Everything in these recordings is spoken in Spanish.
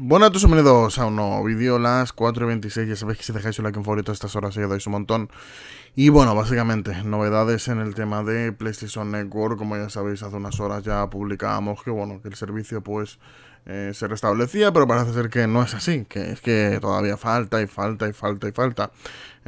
Bueno a todos, bienvenidos a un nuevo vídeo, las 4 y 26, ya sabéis que si dejáis un like en favorito a estas horas dais un montón. Y bueno, básicamente, novedades en el tema de PlayStation Network, como ya sabéis, hace unas horas ya publicábamos que bueno, el servicio pues eh, se restablecía, pero parece ser que no es así, que es que todavía falta y falta y falta y falta.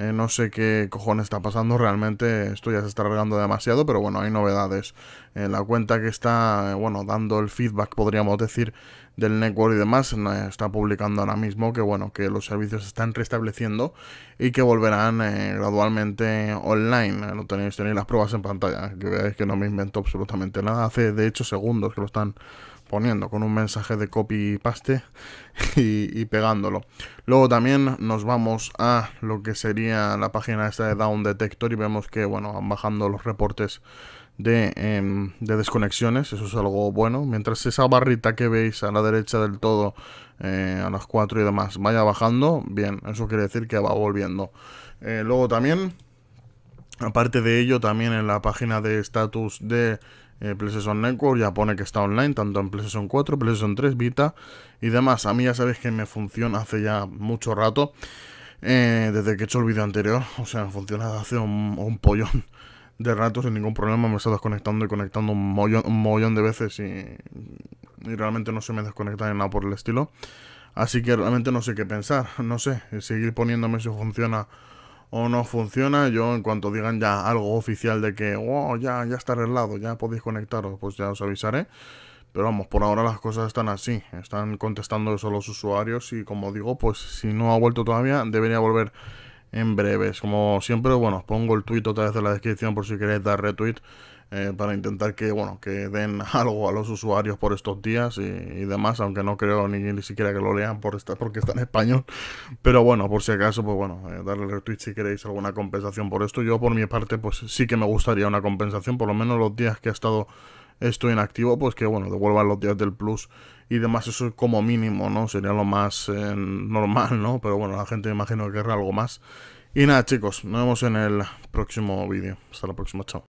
Eh, no sé qué cojones está pasando realmente, esto ya se está alargando demasiado, pero bueno, hay novedades. Eh, la cuenta que está, eh, bueno, dando el feedback, podríamos decir, del network y demás, está publicando ahora mismo que, bueno, que los servicios se están restableciendo y que volverán gradualmente online. No tenéis, tenéis las pruebas en pantalla, que veáis que no me invento absolutamente nada. Hace, de hecho, segundos que lo están poniendo con un mensaje de copy paste y, pegándolo. Luego también nos vamos a lo que sería la página esta de Down Detector y vemos que bueno, van bajando los reportes de, em, desconexiones, eso es algo bueno. Mientras esa barrita que veis a la derecha del todo, eh, a las 4 y demás, vaya bajando, bien, eso quiere decir que va volviendo. Eh, luego también Aparte de ello, también en la página de status de eh, PlayStation Network, ya pone que está online, tanto en PlayStation 4, PlayStation 3, Vita y demás. A mí ya sabéis que me funciona hace ya mucho rato, eh, desde que he hecho el vídeo anterior, o sea, funciona hace un, pollón de ratos sin ningún problema, me está desconectando y conectando un mollón, de veces y, realmente no se me desconecta ni nada por el estilo. Así que realmente no sé qué pensar, no sé, seguir poniéndome si funciona o no funciona. Yo en cuanto digan ya algo oficial de que wow, ya, ya está arreglado, ya podéis conectaros, pues ya os avisaré. Pero vamos, por ahora las cosas están así. Están contestando eso los usuarios y como digo, pues si no ha vuelto todavía, debería volver en breves. Como siempre, bueno, os pongo el tweet otra vez en la descripción por si queréis dar retweet. Eh, para intentar que bueno que den algo a los usuarios por estos días y, demás, aunque no creo ni, ni, siquiera que lo lean por estar porque está en español. Pero bueno, por si acaso, pues bueno, eh, darle retweet si queréis alguna compensación por esto. Yo por mi parte, pues sí que me gustaría una compensación, por lo menos los días que ha estado esto inactivo, pues que bueno, devuelvan los días del plus y demás, eso como mínimo, ¿no? Sería lo más eh, normal, ¿no? Pero bueno, la gente me imagino que querrá algo más. Y nada, chicos, nos vemos en el próximo vídeo. Hasta la próxima, chao.